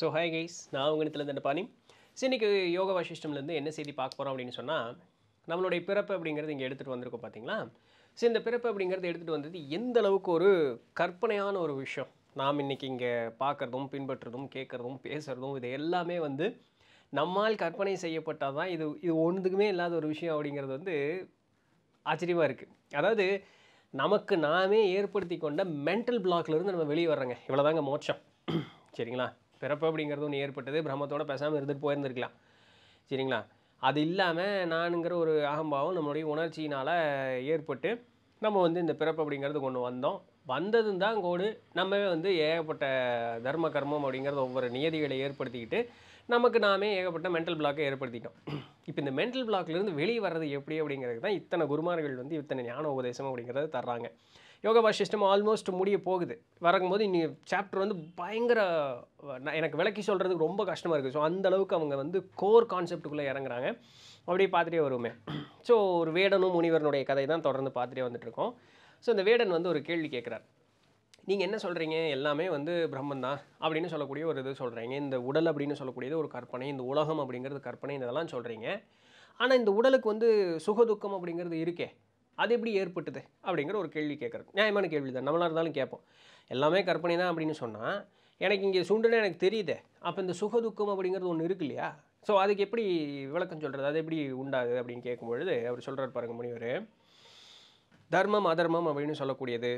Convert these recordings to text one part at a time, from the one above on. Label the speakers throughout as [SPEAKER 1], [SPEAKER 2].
[SPEAKER 1] so hi guys நான் உங்கள்கிட்ட இந்த பாணி இன்றைக்கி யோகா வாசிஷ்டம்லேருந்து என்ன செய்தி பார்க்க போகிறோம் அப்படின்னு சொன்னால் நம்மளுடைய பிறப்பு அப்படிங்கிறது இங்கே எடுத்துகிட்டு வந்திருக்கோம் பார்த்தீங்களா ஸோ இந்த பிறப்பு அப்படிங்கிறது எடுத்துகிட்டு வந்தது எந்த அளவுக்கு ஒரு கற்பனையான ஒரு விஷயம் நாம் இன்றைக்கி இங்கே பார்க்குறதும் பின்பற்றுறதும் கேட்குறதும் பேசுகிறதும் இது எல்லாமே வந்து நம்மால் கற்பனை செய்யப்பட்டால் தான் இது இது ஒன்றுக்குமே இல்லாத ஒரு விஷயம் அப்படிங்கிறது வந்து ஆச்சரியமாக இருக்குது அதாவது நமக்கு நாமே ஏற்படுத்தி கொண்ட மென்டல் பிளாக்லேருந்து நம்ம வெளியே வர்றோங்க இவ்வளோதாங்க மோட்சம் சரிங்களா பிறப்பு அப்படிங்கிறது ஒன்று ஏற்பட்டது பிரம்மத்தோட பேசாமல் இருந்துட்டு போயிருந்துருக்கலாம் சரிங்களா அது இல்லாமல் நானுங்கிற ஒரு அகம்பாவம் நம்மளுடைய உணர்ச்சியினால் ஏற்பட்டு நம்ம வந்து இந்த பிறப்பு அப்படிங்கிறது கொண்டு வந்தோம் வந்ததும் தான் கோடு நம்மவே வந்து ஏகப்பட்ட தர்ம கர்மம் அப்படிங்கிறது ஒவ்வொரு நியதிகளை ஏற்படுத்திக்கிட்டு நமக்கு நாமே ஏகப்பட்ட மென்டல் பிளாக்கை ஏற்படுத்திட்டோம் இப்போ இந்த மென்டல் பிளாக்லேருந்து வெளியே வர்றது எப்படி அப்படிங்கிறது தான் இத்தனை குருமார்கள் வந்து இத்தனை ஞான உபதேசம் அப்படிங்கிறத தர்றாங்க யோகா சிஸ்டம் ஆல்மோஸ்ட் முடிய போகுது வரங்கும்போது இனி சாப்டர் வந்து பயங்கர எனக்கு விளக்கி சொல்கிறதுக்கு ரொம்ப கஷ்டமாக இருக்குது ஸோ அந்தளவுக்கு அவங்க வந்து கோர் கான்செப்டுக்குள்ளே இறங்குறாங்க அப்படியே பார்த்துட்டே வருவோமே ஸோ ஒரு வேடனும் முனிவரனுடைய கதை தான் தொடர்ந்து பார்த்துட்டே வந்துட்டுருக்கோம் ஸோ இந்த வேடன் வந்து ஒரு கேள்வி கேட்குறார் நீங்கள் என்ன சொல்கிறீங்க எல்லாமே வந்து பிரம்மன் தான் அப்படின்னு சொல்லக்கூடிய ஒரு இது சொல்கிறீங்க இந்த உடல் அப்படின்னு சொல்லக்கூடியது ஒரு கற்பனை இந்த உலகம் அப்படிங்கிறது கற்பனை இதெல்லாம் சொல்கிறீங்க ஆனால் இந்த உடலுக்கு வந்து சுகதுக்கம் அப்படிங்கிறது இருக்கே அது எப்படி ஏற்பட்டுது அப்படிங்கிற ஒரு கேள்வி கேட்குறது நியாயமான கேள்வி தான் நம்மளாக இருந்தாலும் கேட்போம் எல்லாமே கற்பனை தான் அப்படின்னு சொன்னால் எனக்கு இங்கே சுண்டுன்னு எனக்கு தெரியுது அப்போ இந்த சுகதுக்கம் அப்படிங்கிறது ஒன்று இருக்கு இல்லையா ஸோ அதுக்கு எப்படி விளக்கம் சொல்கிறது அது எப்படி உண்டாது அப்படின்னு கேட்கும்பொழுது அவர் சொல்கிறார் பாருங்க முனிவர் தர்மம் அதர்மம் அப்படின்னு சொல்லக்கூடியது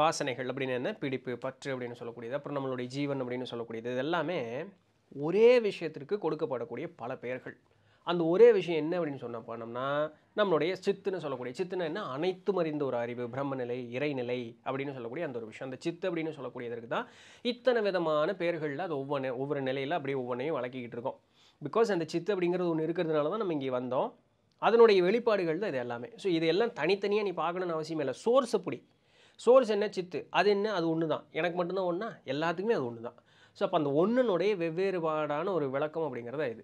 [SPEAKER 1] வாசனைகள் அப்படின்னு என்ன பிடிப்பு பற்று அப்படின்னு சொல்லக்கூடியது அப்புறம் நம்மளுடைய ஜீவன் அப்படின்னு சொல்லக்கூடியது இது எல்லாமே ஒரே விஷயத்திற்கு கொடுக்கப்படக்கூடிய பல பெயர்கள் அந்த ஒரே விஷயம் என்ன அப்படின்னு சொன்ன பண்ணோம்னா நம்மளுடைய சித்துன்னு சொல்லக்கூடிய சித்துனா என்ன அனைத்து மறிந்த ஒரு அறிவு பிரம்மநிலை இறைநிலை அப்படின்னு சொல்லக்கூடிய அந்த ஒரு விஷயம் அந்த சித்து அப்படின்னு சொல்லக்கூடியதற்கு தான் இத்தனை விதமான பேர்களில் அது ஒவ்வொன்று ஒவ்வொரு நிலையில் அப்படியே ஒவ்வொன்றையும் வளர்க்கிக்கிட்டு இருக்கோம் பிகாஸ் அந்த சித்து அப்படிங்கிறது ஒன்று இருக்கிறதுனால தான் நம்ம இங்கே வந்தோம் அதனுடைய வெளிப்பாடுகள் தான் இது எல்லாமே ஸோ இது எல்லாம் தனித்தனியாக நீ பார்க்கணும்னு அவசியம் இல்லை சோர்ஸ் அப்படி சோர்ஸ் என்ன சித்து அது என்ன அது ஒன்று தான் எனக்கு மட்டும்தான் ஒன்றா எல்லாத்துக்குமே அது ஒன்று தான் ஸோ அப்போ அந்த ஒன்றுனுடைய வெவ்வேறுபாடான ஒரு விளக்கம் அப்படிங்கிறதா இது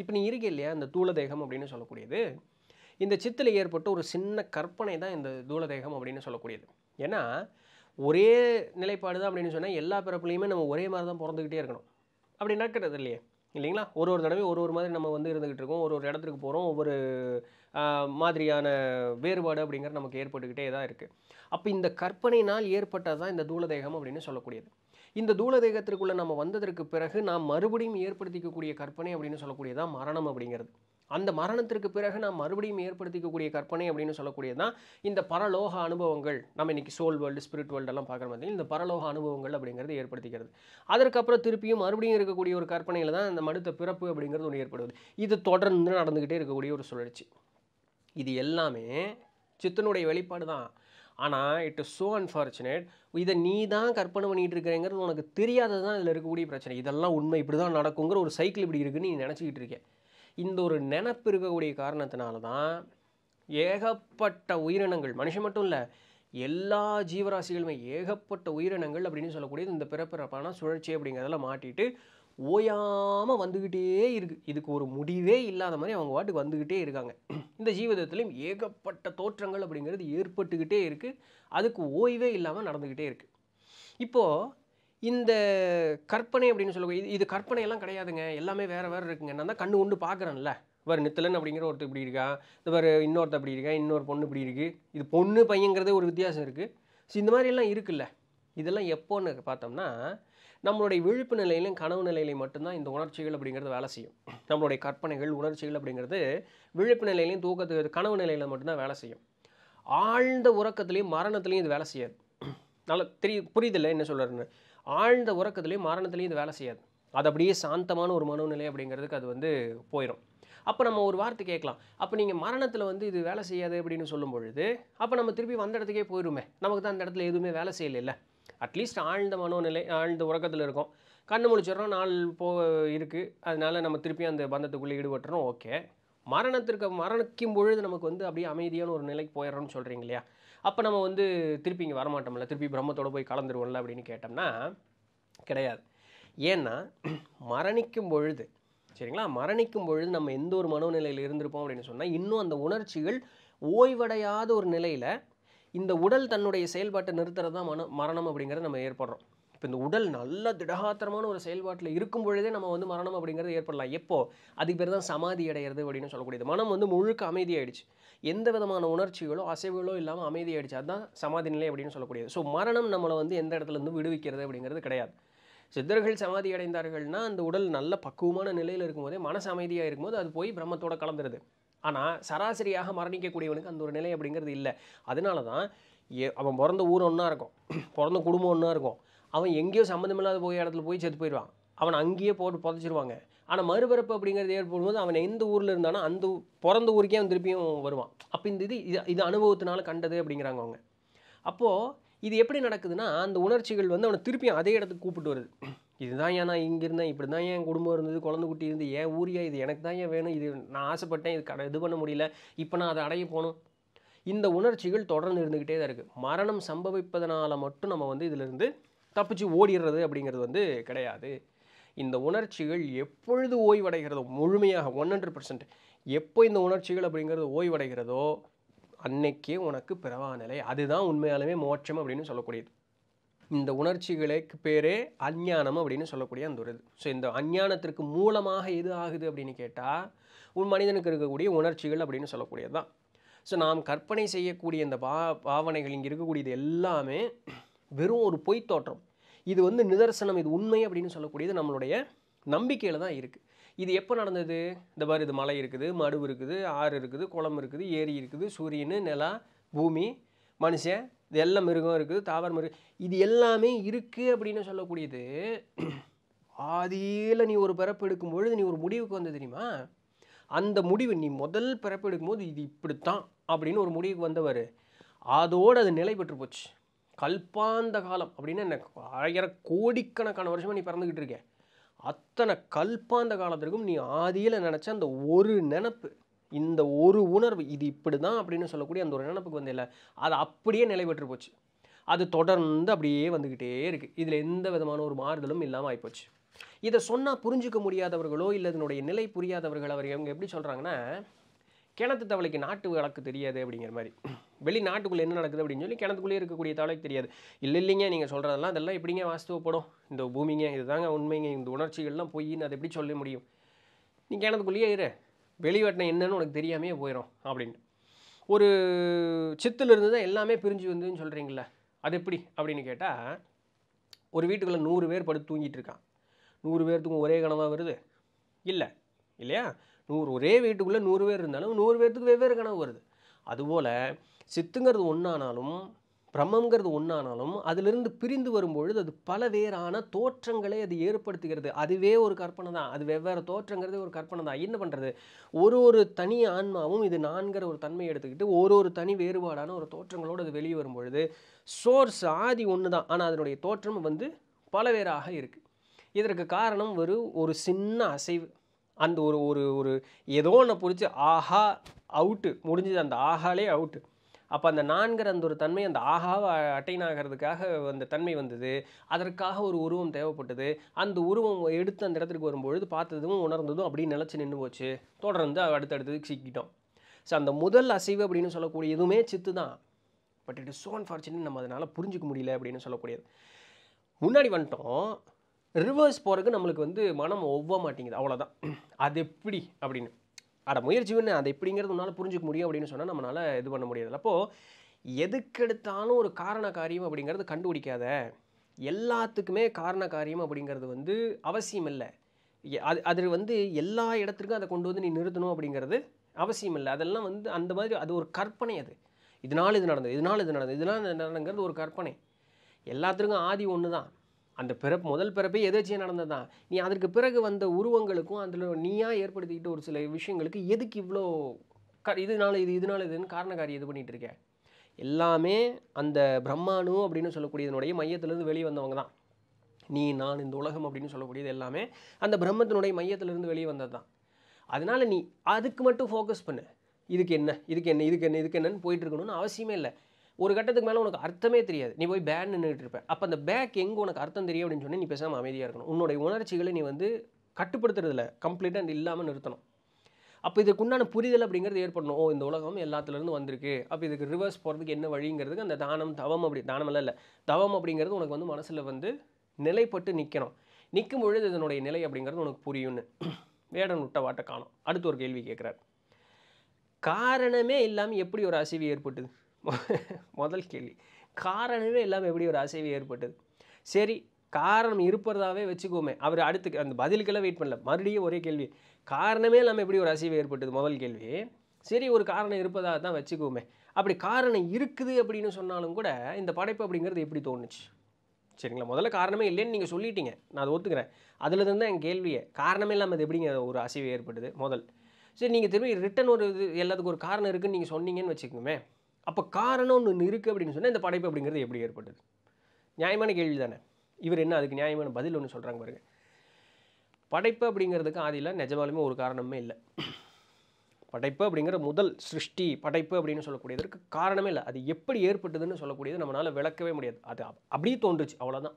[SPEAKER 1] இப்போ நீ இருக்கு இல்லையா இந்த தூளதேகம் அப்படின்னு சொல்லக்கூடியது இந்த சித்தில் ஏற்பட்ட ஒரு சின்ன கற்பனை தான் இந்த தூளதேகம் அப்படின்னு சொல்லக்கூடியது ஏன்னா ஒரே நிலைப்பாடு தான் அப்படின்னு சொன்னால் எல்லா பிறப்புலையுமே நம்ம ஒரே மாதிரி தான் பிறந்துக்கிட்டே இருக்கணும் அப்படி நடக்கிறது இல்லையே இல்லைங்களா ஒரு ஒரு தடவை ஒரு ஒரு மாதிரி நம்ம வந்து இருந்துக்கிட்டு இருக்கோம் ஒரு ஒரு இடத்துக்கு போகிறோம் ஒவ்வொரு மாதிரியான வேறுபாடு அப்படிங்கிற நமக்கு ஏற்பட்டுக்கிட்டே தான் இருக்குது அப்போ இந்த கற்பனையினால் ஏற்பட்டது தான் இந்த தூளதேகம் அப்படின்னு சொல்லக்கூடியது இந்த தூள நம்ம வந்ததற்கு பிறகு நாம் மறுபடியும் ஏற்படுத்திக்கக்கூடிய கற்பனை அப்படின்னு சொல்லக்கூடியதான் மரணம் அப்படிங்கிறது அந்த மரணத்திற்கு பிறகு நாம் மறுபடியும் ஏற்படுத்திக்கக்கூடிய கற்பனை அப்படின்னு சொல்லக்கூடியதான் இந்த பரலோக அனுபவங்கள் நம்ம இன்னைக்கு சோல் வேர்ல்டு ஸ்பிரிட் எல்லாம் பார்க்குற மாதிரி இந்த பரலோக அனுபவங்கள் அப்படிங்கிறது ஏற்படுத்திக்கிறது அதற்கப்புறம் திருப்பியும் மறுபடியும் இருக்கக்கூடிய ஒரு கற்பனையில் தான் இந்த மடுத்த பிறப்பு அப்படிங்கிறது ஒன்று ஏற்படுவது இது தொடர்ந்து நடந்துக்கிட்டே இருக்கக்கூடிய ஒரு சுழற்சி இது எல்லாமே சித்தனுடைய வெளிப்பாடு தான் ஆனால் இட் இஸ் ஸோ அன்ஃபார்ச்சுனேட் இதை நீ தான் கற்பனை பண்ணிகிட்டு இருக்கிறேங்கிறது உனக்கு தெரியாதது தான் இதில் இருக்கக்கூடிய பிரச்சனை இதெல்லாம் உண்மை இப்படி தான் நடக்குங்கிற ஒரு சைக்கிள் இப்படி இருக்குன்னு நீ நினச்சிக்கிட்டு இருக்கேன் இந்த ஒரு நினப்பு இருக்கக்கூடிய காரணத்தினால தான் ஏகப்பட்ட உயிரினங்கள் மனுஷன் மட்டும் இல்லை எல்லா ஜீவராசிகளுமே ஏகப்பட்ட உயிரினங்கள் அப்படின்னு சொல்லக்கூடியது இந்த பிறப்பிறப்பான சுழற்சி அப்படிங்கிறதெல்லாம் மாட்டிட்டு ஓயாமல் வந்துக்கிட்டே இருக்குது இதுக்கு ஒரு முடிவே இல்லாத மாதிரி அவங்க வாட்டுக்கு வந்துக்கிட்டே இருக்காங்க இந்த ஜீவிதத்துலேயும் ஏகப்பட்ட தோற்றங்கள் அப்படிங்கிறது ஏற்பட்டுக்கிட்டே இருக்குது அதுக்கு ஓய்வே இல்லாமல் நடந்துக்கிட்டே இருக்குது இப்போது இந்த கற்பனை அப்படின்னு சொல்லுவோம் இது இது கற்பனையெல்லாம் கிடையாதுங்க எல்லாமே வேறு வேறு இருக்குங்க நான் தான் கண்ணு கொண்டு பார்க்குறேன்ல இவர் நித்தலன் அப்படிங்கிற ஒருத்தர் இப்படி இருக்கா இவர் இன்னொருத்தர் அப்படி இருக்கா இன்னொரு பொண்ணு இப்படி இருக்குது இது பொண்ணு பையங்கிறதே ஒரு வித்தியாசம் இருக்குது ஸோ இந்த எல்லாம் இருக்குல்ல இதெல்லாம் எப்போன்னு பார்த்தோம்னா நம்மளுடைய விழிப்பு நிலையிலும் கனவு நிலையிலையும் மட்டும்தான் இந்த உணர்ச்சிகள் அப்படிங்கிறது வேலை செய்யும் நம்மளுடைய கற்பனைகள் உணர்ச்சிகள் அப்படிங்கிறது விழிப்பு நிலையிலையும் தூக்கத்து கனவு நிலையில் மட்டும்தான் வேலை செய்யும் ஆழ்ந்த உறக்கத்துலேயும் மரணத்துலேயும் இது வேலை செய்யாது நல்லா தெரிய புரியுதில்லை என்ன சொல்கிறேன்னு ஆழ்ந்த உறக்கத்துலேயும் மரணத்துலேயும் இது வேலை செய்யாது அது அப்படியே சாந்தமான ஒரு மனநிலை அப்படிங்கிறதுக்கு அது வந்து போயிடும் அப்போ நம்ம ஒரு வார்த்தை கேட்கலாம் அப்போ நீங்கள் மரணத்தில் வந்து இது வேலை செய்யாது அப்படின்னு சொல்லும் பொழுது அப்போ நம்ம திருப்பி வந்த இடத்துக்கே போயிடுமே நமக்கு தான் அந்த இடத்துல எதுவுமே வேலை இல்லை அட்லீஸ்ட் ஆழ்ந்த மனோநிலை ஆழ்ந்த உறக்கத்தில் இருக்கும் கண்ணு முழிச்சிடறோம் நாள் போ இருக்குது அதனால் நம்ம திருப்பி அந்த பந்தத்துக்குள்ளே ஈடுபட்டுறோம் ஓகே மரணத்திற்கு மரணிக்கும் பொழுது நமக்கு வந்து அப்படியே அமைதியான ஒரு நிலைக்கு போயிடறோம்னு சொல்கிறீங்க இல்லையா அப்போ நம்ம வந்து திருப்பி இங்கே வரமாட்டோம்ல திருப்பி பிரம்மத்தோடு போய் கலந்துருவோம்ல அப்படின்னு கேட்டோம்னா கிடையாது ஏன்னா மரணிக்கும் பொழுது சரிங்களா மரணிக்கும் பொழுது நம்ம எந்த ஒரு மனோநிலையில் இருந்திருப்போம் அப்படின்னு சொன்னால் இன்னும் அந்த உணர்ச்சிகள் ஓய்வடையாத ஒரு நிலையில் இந்த உடல் தன்னுடைய செயல்பாட்டை நிறுத்துறது தான் மன மரணம் அப்படிங்கிறத நம்ம ஏற்படுறோம் இப்போ இந்த உடல் நல்ல திடகாத்திரமான ஒரு செயல்பாட்டில் இருக்கும் பொழுதே நம்ம வந்து மரணம் அப்படிங்கிறது ஏற்படலாம் எப்போ அதுக்கு பேர் தான் சமாதி அடையிறது அப்படின்னு சொல்லக்கூடியது மனம் வந்து முழுக்க அமைதியாயிடுச்சு எந்த விதமான உணர்ச்சிகளோ அசைவுகளோ இல்லாமல் அமைதியாயிடுச்சு அதுதான் சமாதி நிலை அப்படின்னு சொல்லக்கூடியது ஸோ மரணம் நம்மளை வந்து எந்த இடத்துலேருந்து விடுவிக்கிறது அப்படிங்கிறது கிடையாது சித்தர்கள் சமாதி அடைந்தார்கள்னா அந்த உடல் நல்ல பக்குவமான நிலையில் இருக்கும்போதே மனசு அமைதியாக இருக்கும்போது அது போய் பிரம்மத்தோட கலந்துருது ஆனால் சராசரியாக மரணிக்கக்கூடியவனுக்கு அந்த ஒரு நிலை அப்படிங்கிறது இல்லை அதனால தான் அவன் பிறந்த ஊர் ஒன்றா இருக்கும் பிறந்த குடும்பம் ஒன்றா இருக்கும் அவன் எங்கேயோ சம்மந்தமில்லாத போய் இடத்துல போய் செத்து போயிடுவான் அவன் அங்கேயே போட்டு புதைச்சிருவாங்க ஆனால் மறுபிறப்பு அப்படிங்கிறது ஏற்படும்போது அவன் எந்த ஊரில் இருந்தானோ அந்த பிறந்த ஊருக்கே அவன் திருப்பியும் வருவான் அப்போ இந்த இது இது இது அனுபவத்தினால கண்டது அப்படிங்கிறாங்க அவங்க அப்போது இது எப்படி நடக்குதுன்னா அந்த உணர்ச்சிகள் வந்து அவனை திருப்பியும் அதே இடத்துக்கு கூப்பிட்டு வருது இதுதான் ஏன் நான் இங்கே இருந்தேன் இப்படி தான் என் குடும்பம் இருந்தது குழந்தை குட்டி இருந்து ஏன் ஊரியா இது எனக்கு தான் ஏன் வேணும் இது நான் ஆசைப்பட்டேன் இது கடை இது பண்ண முடியல இப்போ நான் அதை அடைய போகணும் இந்த உணர்ச்சிகள் தொடர்ந்து இருந்துக்கிட்டே தான் இருக்குது மரணம் சம்பவிப்பதனால் மட்டும் நம்ம வந்து இதிலிருந்து தப்பிச்சு ஓடிடுறது அப்படிங்கிறது வந்து கிடையாது இந்த உணர்ச்சிகள் எப்பொழுது ஓய்வடைகிறதோ முழுமையாக ஒன் ஹண்ட்ரட் பர்சன்ட் எப்போ இந்த உணர்ச்சிகள் அப்படிங்கிறது ஓய்வடைகிறதோ அன்னைக்கே உனக்கு நிலை அதுதான் உண்மையாலுமே மோட்சம் அப்படின்னு சொல்லக்கூடியது இந்த உணர்ச்சிகளுக்கு பேரே அஞ்ஞானம் அப்படின்னு சொல்லக்கூடிய அந்த ஒரு இது ஸோ இந்த அஞ்ஞானத்திற்கு மூலமாக எது ஆகுது அப்படின்னு கேட்டால் உன் மனிதனுக்கு இருக்கக்கூடிய உணர்ச்சிகள் அப்படின்னு சொல்லக்கூடியது தான் ஸோ நாம் கற்பனை செய்யக்கூடிய இந்த பா பாவனைகள் இங்கே இருக்கக்கூடியது எல்லாமே வெறும் ஒரு பொய் தோற்றம் இது வந்து நிதர்சனம் இது உண்மை அப்படின்னு சொல்லக்கூடியது நம்மளுடைய நம்பிக்கையில் தான் இருக்குது இது எப்போ நடந்தது இந்த மாதிரி இது மலை இருக்குது மடுவு இருக்குது ஆறு இருக்குது குளம் இருக்குது ஏரி இருக்குது சூரியன் நிலா பூமி மனுஷன் இது எல்லாம் மிருகம் இருக்குது தாவர மிருகம் இது எல்லாமே இருக்குது அப்படின்னு சொல்லக்கூடியது ஆதியில் நீ ஒரு பிறப்பு எடுக்கும் பொழுது நீ ஒரு முடிவுக்கு வந்து தெரியுமா அந்த முடிவு நீ முதல் பிறப்பு எடுக்கும்போது இது இப்படித்தான் அப்படின்னு ஒரு முடிவுக்கு வந்தவர் அதோடு அது நிலை பெற்று போச்சு கல்பாந்த காலம் அப்படின்னு என்ன ஆயிர கோடிக்கணக்கான வருஷமாக நீ பிறந்துக்கிட்டு இருக்க அத்தனை கல்பாந்த காலத்திற்கும் நீ ஆதியில் நினச்ச அந்த ஒரு நினப்பு இந்த ஒரு உணர்வு இது இப்படி தான் அப்படின்னு சொல்லக்கூடிய அந்த ஒரு நினப்புக்கு வந்து இல்லை அது அப்படியே நிலைபெற்று போச்சு அது தொடர்ந்து அப்படியே வந்துக்கிட்டே இருக்குது இதில் எந்த விதமான ஒரு மாறுதலும் இல்லாமல் ஆகிப்போச்சு இதை சொன்னால் புரிஞ்சிக்க முடியாதவர்களோ இல்லை இதனுடைய நிலை புரியாதவர்கள் அவர் இவங்க எப்படி சொல்கிறாங்கன்னா கிணத்து தவளைக்கு நாட்டு வழக்கு தெரியாது அப்படிங்கிற மாதிரி வெளிநாட்டுக்குள்ளே என்ன நடக்குது அப்படின்னு சொல்லி கிணத்துக்குள்ளே இருக்கக்கூடிய தவளைக்கு தெரியாது இல்லை இல்லைங்க நீங்கள் சொல்கிறதெல்லாம் அதெல்லாம் எப்படிங்க வாஸ்துவப்படும் இந்த பூமிங்க இதுதாங்க உண்மைங்க இந்த உணர்ச்சிகள்லாம் பொய்ன்னு அதை எப்படி சொல்ல முடியும் நீ கிணத்துக்குள்ளேயே இரு வெளிவட்டின என்னன்னு உனக்கு தெரியாமையே போயிடும் அப்படின்னு ஒரு இருந்து தான் எல்லாமே பிரிஞ்சு வந்துன்னு சொல்கிறீங்களே அது எப்படி அப்படின்னு கேட்டால் ஒரு வீட்டுக்குள்ளே நூறு பேர் படுத்து தூங்கிட்டு இருக்கான் நூறு பேர்த்துக்கும் ஒரே கனவாக வருது இல்லை இல்லையா நூறு ஒரே வீட்டுக்குள்ளே நூறு பேர் இருந்தாலும் நூறு பேர்த்துக்கு வெவ்வேறு கனவு வருது அதுபோல் சித்துங்கிறது ஒன்றானாலும் பிரம்மங்கிறது ஒன்றானாலும் அதிலிருந்து பிரிந்து வரும்பொழுது அது பல வேறான தோற்றங்களை அது ஏற்படுத்துகிறது அதுவே ஒரு கற்பனை தான் அது வெவ்வேறு தோற்றங்கிறது ஒரு கற்பனை தான் என்ன பண்ணுறது ஒரு ஒரு தனி ஆன்மாவும் இது நான்கிற ஒரு தன்மையை எடுத்துக்கிட்டு ஒரு ஒரு தனி வேறுபாடான ஒரு தோற்றங்களோடு அது வெளியே வரும்பொழுது சோர்ஸ் ஆதி ஒன்று தான் ஆனால் அதனுடைய தோற்றம் வந்து பலவேறாக இருக்குது இதற்கு காரணம் ஒரு ஒரு சின்ன அசைவு அந்த ஒரு ஒரு ஒரு ஏதோ ஒன்று பிடிச்சி ஆஹா அவுட்டு முடிஞ்சது அந்த ஆஹாலே அவுட்டு அப்போ அந்த நான்கிற அந்த ஒரு தன்மை அந்த ஆகாவை அட்டைன் ஆகிறதுக்காக அந்த தன்மை வந்தது அதற்காக ஒரு உருவம் தேவைப்பட்டது அந்த உருவம் எடுத்து அந்த இடத்துக்கு வரும்பொழுது பார்த்ததும் உணர்ந்ததும் அப்படி நிலச்சி நின்று போச்சு தொடர்ந்து அடுத்தடுத்து சிக்கிட்டோம் ஸோ அந்த முதல் அசைவு அப்படின்னு சொல்லக்கூடிய எதுவுமே சித்து தான் but it is so unfortunate நம்ம அதனால் புரிஞ்சிக்க முடியல அப்படின்னு சொல்லக்கூடியது முன்னாடி வந்துட்டோம் ரிவர்ஸ் போகிறதுக்கு நம்மளுக்கு வந்து மனம் ஒவ்வ மாட்டேங்குது அவ்வளோதான் அது எப்படி அப்படின்னு அட முயற்சின்னு அது எப்படிங்கிறது உன்னால் புரிஞ்சிக்க முடியும் அப்படின்னு சொன்னால் நம்மளால் இது பண்ண முடியாது அப்போது எதுக்கெடுத்தாலும் ஒரு காரண காரியம் அப்படிங்கிறது கண்டுபிடிக்காத எல்லாத்துக்குமே காரண காரியம் அப்படிங்கிறது வந்து அவசியம் இல்லை அது அது வந்து எல்லா இடத்துக்கும் அதை கொண்டு வந்து நீ நிறுத்தணும் அப்படிங்கிறது அவசியம் இல்லை அதெல்லாம் வந்து அந்த மாதிரி அது ஒரு கற்பனை அது இதனால் இது நடந்தது இதனால் இது நடந்தது இதனால் நடந்துங்கிறது ஒரு கற்பனை எல்லாத்துக்கும் ஆதி ஒன்று தான் அந்த பிறப்பு முதல் பிறப்பே எதேச்சியாக நடந்தது தான் நீ அதற்கு பிறகு வந்த உருவங்களுக்கும் அதில் நீயாக ஏற்படுத்திக்கிட்ட ஒரு சில விஷயங்களுக்கு எதுக்கு இவ்வளோ க இதனால இது இதனால இதுன்னு காரணக்காரி இது பண்ணிகிட்டு இருக்கேன் எல்லாமே அந்த பிரம்மாணு அப்படின்னு சொல்லக்கூடிய இதனுடைய மையத்திலேருந்து வெளியே வந்தவங்க தான் நீ நான் இந்த உலகம் அப்படின்னு சொல்லக்கூடியது எல்லாமே அந்த பிரம்மத்தினுடைய மையத்திலேருந்து வெளியே வந்தது தான் அதனால் நீ அதுக்கு மட்டும் ஃபோக்கஸ் பண்ணு இதுக்கு என்ன இதுக்கு என்ன இதுக்கு என்ன இதுக்கு என்னன்னு போயிட்டு இருக்கணும்னு அவசியமே இல்லை ஒரு கட்டத்துக்கு மேலே உனக்கு அர்த்தமே தெரியாது நீ போய் பேன் நின்றுட்டு இருப்ப அப்போ அந்த பேக் எங்கே உனக்கு அர்த்தம் தெரியும் அப்படின்னு சொன்னி நீ பேசாமல் அமைதியாக இருக்கணும் உன்னுடைய உணர்ச்சிகளை நீ வந்து கட்டுப்படுத்துறதில்ல கம்ப்ளீட்டாக இல்லாமல் நிறுத்தணும் அப்போ இதுக்குண்டான புரிதல் அப்படிங்கிறது ஏற்படணும் ஓ இந்த உலகம் எல்லாத்துலேருந்து வந்திருக்கு அப்போ இதுக்கு ரிவர்ஸ் போகிறதுக்கு என்ன வழிங்கிறதுக்கு அந்த தானம் தவம் அப்படி தானமெல்லாம் இல்லை தவம் அப்படிங்கிறது உனக்கு வந்து மனசில் வந்து நிலைப்பட்டு நிற்கணும் நிற்கும் பொழுது இதனுடைய நிலை அப்படிங்கிறது உனக்கு புரியும்னு வேடன் விட்ட வாட்டை காணும் அடுத்து ஒரு கேள்வி கேட்குறாரு காரணமே இல்லாமல் எப்படி ஒரு அசைவு ஏற்பட்டுது முதல் கேள்வி காரணமே இல்லாமல் எப்படி ஒரு அசைவு ஏற்பட்டது சரி காரணம் இருப்பதாவே வச்சுக்கோமே அவர் அடுத்து அந்த பதிலுக்கெல்லாம் வெயிட் பண்ணல மறுபடியும் ஒரே கேள்வி காரணமே இல்லாமல் எப்படி ஒரு அசைவு ஏற்பட்டது முதல் கேள்வி சரி ஒரு காரணம் இருப்பதாக தான் வச்சுக்கோமே அப்படி காரணம் இருக்குது அப்படின்னு சொன்னாலும் கூட இந்த படைப்பு அப்படிங்கிறது எப்படி தோணுச்சு சரிங்களா முதல்ல காரணமே இல்லைன்னு நீங்கள் சொல்லிட்டீங்க நான் அதை ஒத்துக்கிறேன் அதில் தான் என் கேள்வியை காரணமே இல்லாமல் அது எப்படிங்க ஒரு அசைவு ஏற்படுது முதல் சரி நீங்கள் திரும்பி ரிட்டன் ஒரு இது எல்லாத்துக்கும் ஒரு காரணம் இருக்குதுன்னு நீங்கள் சொன்னீங்கன்னு வச்சுக்கோமே அப்போ காரணம் ஒன்று இருக்குது அப்படின்னு சொன்னால் இந்த படைப்பு அப்படிங்கிறது எப்படி ஏற்பட்டது நியாயமான கேள்வி தானே இவர் என்ன அதுக்கு நியாயமான பதில் ஒன்று சொல்கிறாங்க பாருங்க படைப்பு அப்படிங்கிறதுக்கு ஆதியில் நிஜமாலுமே ஒரு காரணமே இல்லை படைப்பு அப்படிங்கிற முதல் சிருஷ்டி படைப்பு அப்படின்னு சொல்லக்கூடியதற்கு காரணமே இல்லை அது எப்படி ஏற்பட்டதுன்னு சொல்லக்கூடியது நம்மளால் விளக்கவே முடியாது அது அப்படியே தோன்றுச்சு அவ்வளோதான்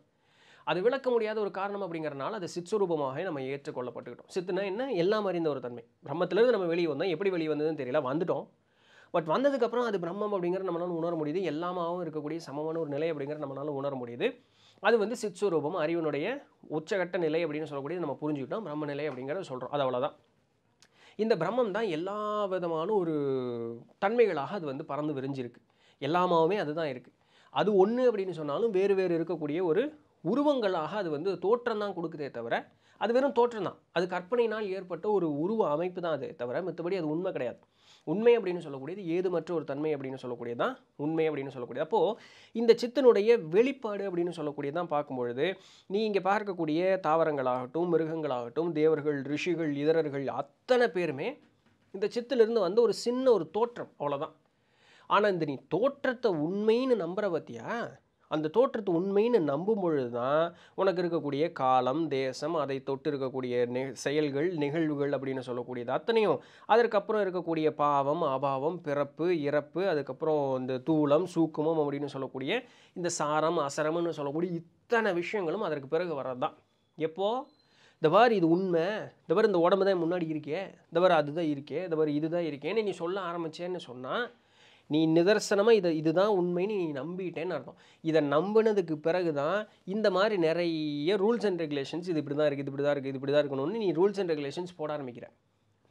[SPEAKER 1] அது விளக்க முடியாத ஒரு காரணம் அப்படிங்கிறனால அது சித்ஸ்வரூபமாக நம்ம ஏற்றுக்கொள்ளப்பட்டுக்கிட்டோம் சித்துனா என்ன எல்லாம் அறிந்த ஒரு தன்மை பிரம்மத்திலேருந்து நம்ம வெளியே வந்தோம் எப்படி வெளியே வந்ததுன்னு தெரியல வந்துட்டோம் பட் வந்ததுக்கப்புறம் அது பிரம்மம் அப்படிங்கிற நம்மளால் உணர முடியுது எல்லாமாவும் இருக்கக்கூடிய சமமான ஒரு நிலை அப்படிங்கிற நம்மளால் உணர முடியுது அது வந்து சித்ஸ்வரூபம் அறிவினுடைய உச்சகட்ட நிலை அப்படின்னு சொல்லக்கூடிய நம்ம புரிஞ்சுக்கிட்டோம் பிரம்ம நிலை அப்படிங்கிறத சொல்கிறோம் அது அவ்வளோதான் இந்த பிரம்மம் தான் எல்லா விதமான ஒரு தன்மைகளாக அது வந்து பறந்து விரிஞ்சிருக்கு எல்லாமாவுமே அதுதான் இருக்குது அது ஒன்று அப்படின்னு சொன்னாலும் வேறு வேறு இருக்கக்கூடிய ஒரு உருவங்களாக அது வந்து தோற்றம் தான் கொடுக்குதே தவிர அது வெறும் தோற்றம் தான் அது கற்பனையினால் ஏற்பட்ட ஒரு உருவ அமைப்பு தான் அது தவிர மற்றபடி அது உண்மை கிடையாது உண்மை அப்படின்னு சொல்லக்கூடியது ஏதுமற்ற ஒரு தன்மை அப்படின்னு சொல்லக்கூடியது தான் உண்மை அப்படின்னு சொல்லக்கூடியது அப்போது இந்த சித்தனுடைய வெளிப்பாடு அப்படின்னு சொல்லக்கூடியது தான் பார்க்கும்பொழுது நீ இங்கே பார்க்கக்கூடிய தாவரங்களாகட்டும் மிருகங்களாகட்டும் தேவர்கள் ரிஷிகள் இதரர்கள் அத்தனை பேருமே இந்த சித்திலிருந்து வந்து ஒரு சின்ன ஒரு தோற்றம் அவ்வளோதான் ஆனால் இந்த நீ தோற்றத்தை உண்மைன்னு நம்புகிற பற்றியா அந்த தோற்றத்தை உண்மைன்னு நம்பும் பொழுது தான் உனக்கு இருக்கக்கூடிய காலம் தேசம் அதை தொட்டு இருக்கக்கூடிய செயல்கள் நிகழ்வுகள் அப்படின்னு சொல்லக்கூடியது அத்தனையும் அதற்கப்புறம் இருக்கக்கூடிய பாவம் அபாவம் பிறப்பு இறப்பு அதுக்கப்புறம் இந்த தூளம் சூக்குமம் அப்படின்னு சொல்லக்கூடிய இந்த சாரம் அசரம்னு சொல்லக்கூடிய இத்தனை விஷயங்களும் அதற்கு பிறகு வர்றது தான் எப்போது இந்த மாதிரி இது உண்மை இந்த மாதிரி இந்த உடம்பு தான் முன்னாடி இருக்கே இந்த மாதிரி அதுதான் இருக்கே இந்த மாதிரி இதுதான் இருக்கேன்னு நீ சொல்ல ஆரம்பிச்சேன்னு சொன்னால் நீ நிதர்சனமாக இதை இதுதான் உண்மைன்னு நீ நம்பிட்டேன்னு அர்த்தம் இதை நம்பினதுக்கு பிறகு தான் இந்த மாதிரி நிறைய ரூல்ஸ் அண்ட் ரெகுலேஷன்ஸ் இது இப்படி தான் இருக்குது இப்படி தான் இருக்குது இது இப்படி தான் இருக்கணும்னு நீ ரூல்ஸ் அண்ட் ரெகுலேஷன்ஸ் போட ஆரம்பிக்கிற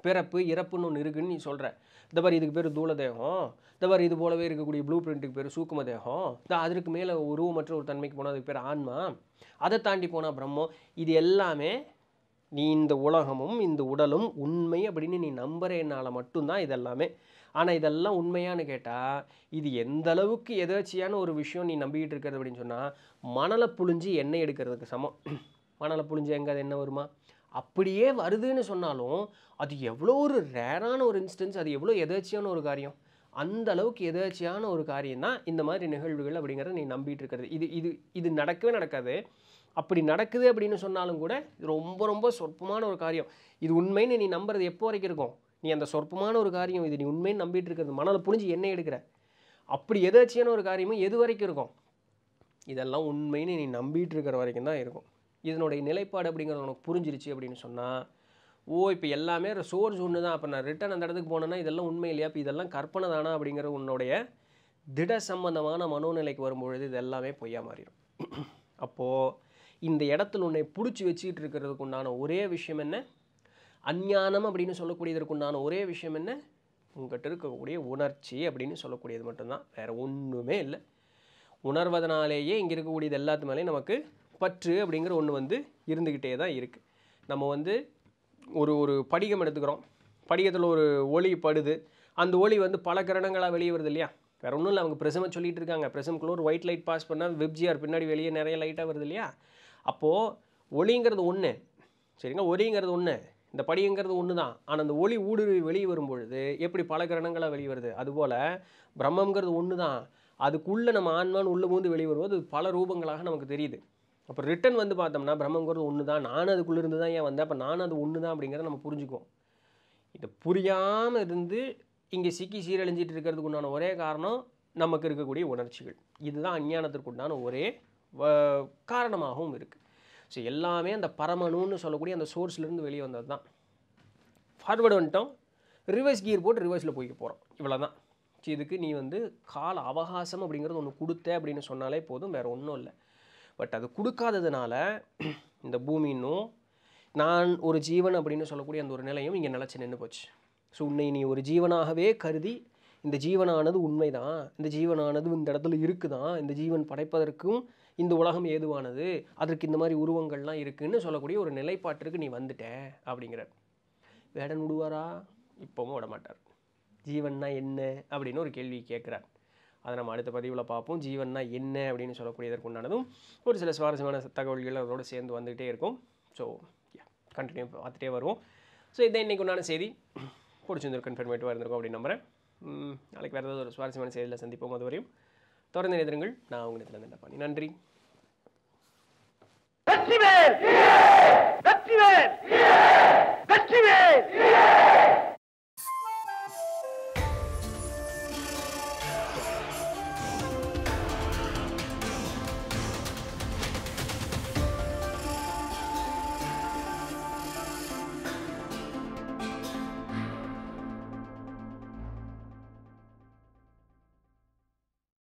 [SPEAKER 1] பிறப்பு இறப்புன்னு ஒன்று இருக்குன்னு நீ சொல்கிற இந்த மாதிரி இதுக்கு பேர் தூலதேகம் இந்த மாதிரி இது போலவே இருக்கக்கூடிய ப்ளூ பிரிண்ட்டுக்கு பேர் சூக்கும தேகம் இந்த அதற்கு மேலே உருவமற்ற ஒரு தன்மைக்கு போனால் அதுக்கு பேர் ஆன்மா அதை தாண்டி போனால் பிரம்மம் இது எல்லாமே நீ இந்த உலகமும் இந்த உடலும் உண்மை அப்படின்னு நீ நம்புறேனால மட்டும்தான் இதெல்லாமே ஆனால் இதெல்லாம் உண்மையானு கேட்டால் இது எந்த அளவுக்கு எதர்ச்சியான ஒரு விஷயம் நீ நம்பிக்கிட்டு இருக்கிறது அப்படின்னு சொன்னால் மணலை புழிஞ்சு எண்ணெய் எடுக்கிறதுக்கு சமம் மணலை புழிஞ்சு எங்கே அது என்ன வருமா அப்படியே வருதுன்னு சொன்னாலும் அது எவ்வளோ ஒரு ரேரான ஒரு இன்ஸ்டன்ஸ் அது எவ்வளோ எதர்ச்சியான ஒரு காரியம் அந்த அளவுக்கு எதர்ச்சியான ஒரு காரியம் தான் இந்த மாதிரி நிகழ்வுகள் அப்படிங்கிறத நீ நம்பிட்டு இருக்கிறது இது இது இது நடக்கவே நடக்காது அப்படி நடக்குது அப்படின்னு சொன்னாலும் கூட இது ரொம்ப ரொம்ப சொற்பமான ஒரு காரியம் இது உண்மைன்னு நீ நம்புறது எப்போ வரைக்கும் இருக்கும் நீ அந்த சொற்பமான ஒரு காரியம் இது நீ உண்மையை நம்பிட்டு இருக்கிறது மனதில் புரிஞ்சு என்ன எடுக்கிற அப்படி எதாச்சியான ஒரு காரியமும் எது வரைக்கும் இருக்கும் இதெல்லாம் உண்மைன்னு நீ நம்பிட்டு இருக்கிற வரைக்கும் தான் இருக்கும் இதனுடைய நிலைப்பாடு அப்படிங்கிறது உனக்கு புரிஞ்சிருச்சு அப்படின்னு சொன்னால் ஓ இப்போ எல்லாமே சோர்ஸ் ஒன்று தான் அப்போ நான் ரிட்டன் அந்த இடத்துக்கு போனேன்னா இதெல்லாம் உண்மை இல்லையா இப்போ இதெல்லாம் கற்பனை தானா அப்படிங்கிற உன்னுடைய திட சம்பந்தமான மனோநிலைக்கு வரும்பொழுது இது எல்லாமே பொய்யா மாறிடும் அப்போது இந்த இடத்துல உன்னை பிடிச்சி வச்சுக்கிட்டு இருக்கிறதுக்கு உண்டான ஒரே விஷயம் என்ன அஞ்ஞானம் அப்படின்னு சொல்லக்கூடியதற்கு உண்டான ஒரே விஷயம் என்ன உங்கள்கிட்ட இருக்கக்கூடிய உணர்ச்சி அப்படின்னு சொல்லக்கூடியது மட்டும்தான் வேறு ஒன்றுமே இல்லை உணர்வதனாலேயே இங்கே இருக்கக்கூடியது எல்லாத்து மேலேயும் நமக்கு பற்று அப்படிங்கிற ஒன்று வந்து இருந்துக்கிட்டே தான் இருக்குது நம்ம வந்து ஒரு ஒரு படிகம் எடுத்துக்கிறோம் படிகத்தில் ஒரு ஒளி படுது அந்த ஒளி வந்து பல கிரணங்களாக வெளியே வருது இல்லையா வேறு ஒன்றும் இல்லை அவங்க பிரசமை சொல்லிகிட்டு இருக்காங்க ப்ரிசம்குள்ளே ஒரு ஒயிட் லைட் பாஸ் பண்ணால் விப்ஜிஆர் பின்னாடி வெளியே நிறைய லைட்டாக வருது இல்லையா அப்போது ஒளிங்கிறது ஒன்று சரிங்க ஒளிங்கிறது ஒன்று இந்த படிங்கிறது ஒன்று தான் ஆனால் அந்த ஒளி ஊடுருவி வெளியே வரும்பொழுது எப்படி பல கிரணங்களாக வெளியே வருது அதுபோல் பிரம்மங்கிறது ஒன்று தான் அதுக்குள்ளே நம்ம ஆன்மான்னு உள்ளே மூந்து வெளியே அது பல ரூபங்களாக நமக்கு தெரியுது அப்போ ரிட்டன் வந்து பார்த்தோம்னா பிரம்மங்கிறது ஒன்று தான் நானும் இருந்து தான் ஏன் வந்தேன் அப்போ நானும் அது ஒன்று தான் அப்படிங்கிறத நம்ம புரிஞ்சுக்குவோம் இதை புரியாமல் இருந்து இங்கே சிக்கி சீரழிஞ்சிட்டு இருக்கிறதுக்கு உண்டான ஒரே காரணம் நமக்கு இருக்கக்கூடிய உணர்ச்சிகள் இதுதான் அஞ்ஞானத்திற்கு உண்டான ஒரே காரணமாகவும் இருக்குது ஸோ எல்லாமே அந்த பரமணுன்னு சொல்லக்கூடிய அந்த சோர்ஸ்லேருந்து வெளியே வந்தது தான் ஃபார்வேர்டு வந்துட்டோம் ரிவர்ஸ் கியர் போட்டு ரிவர்ஸில் போய்க்க போகிறோம் இவ்வளோ தான் ஸோ இதுக்கு நீ வந்து கால அவகாசம் அப்படிங்கிறது ஒன்று கொடுத்த அப்படின்னு சொன்னாலே போதும் வேறு ஒன்றும் இல்லை பட் அது கொடுக்காததுனால இந்த பூமி இன்னும் நான் ஒரு ஜீவன் அப்படின்னு சொல்லக்கூடிய அந்த ஒரு நிலையும் இங்கே நிலச்சி நின்று போச்சு ஸோ உன்னை நீ ஒரு ஜீவனாகவே கருதி இந்த ஜீவனானது உண்மைதான் இந்த ஜீவனானது இந்த இடத்துல இருக்குதான் இந்த ஜீவன் படைப்பதற்கும் இந்த உலகம் ஏதுவானது அதற்கு இந்த மாதிரி உருவங்கள்லாம் இருக்குதுன்னு சொல்லக்கூடிய ஒரு நிலைப்பாட்டிற்கு நீ வந்துட்ட அப்படிங்கிறார் வேடன் விடுவாரா இப்போவும் விட மாட்டார் ஜீவன்னா என்ன அப்படின்னு ஒரு கேள்வி கேட்குறார் அதை நம்ம அடுத்த பதிவில் பார்ப்போம் ஜீவன்னா என்ன அப்படின்னு இதற்கு உண்டானதும் ஒரு சில சுவாரஸ்யமான தகவல்கள் அதோடு சேர்ந்து வந்துகிட்டே இருக்கும் ஸோ கண்டினியூ பார்த்துட்டே வருவோம் ஸோ இதை இன்றைக்கு உண்டான செய்தி பிடிச்சிருந்து கன்ஃபர்மேட்டிவாக இருந்திருக்கும் அப்படின்னு நம்புகிறேன் நாளைக்கு வேறு ஏதாவது ஒரு சுவாரஸ்யமான செய்தியில் சந்திப்போம் அதுவரையும் வரையும் தொடர்ந்து நிதிருங்கள் நான் உங்கள் இடத்துல நல்லா பண்ணி நன்றி வேர் வெற்றிவேல் வெற்றிவேல்